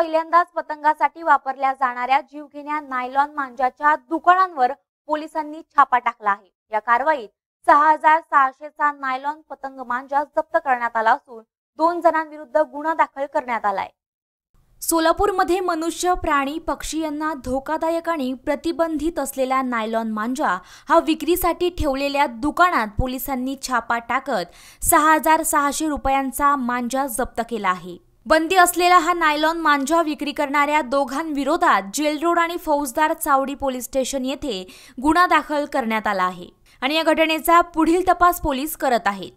पहिल्यांदाच पतंगासाठी वापरल्या जाणाऱ्या जीवघेण्या नायलॉन मांजाच्या दुकानांवर पोलिसांनी छापा टाकला आहे या कारवाईत सहा हजार सहाशेचा नायलॉन पतंग मांजा जप्त करण्यात आला असून दोन जणांविरुद्ध गुन्हा दाखल करण्यात आलाय सोलापूरमध्ये मनुष्य प्राणी पक्षी यांना धोकादायक आणि प्रतिबंधित असलेला नायलॉन मांजा हा विक्रीसाठी ठेवलेल्या दुकानात पोलिसांनी छापा टाकत सहा हजार सहाशे रुपयांचा मांजा जप्त केला आहे बंदी असलेला हा नायलॉन मांजा विक्री करणाऱ्या दोघांविरोधात जेलरोड आणि फौजदार चावडी पोलीस स्टेशन येथे गुन्हा दाखल करण्यात आला आहे आणि या घटनेचा पुढील तपास पोलीस करत आहेत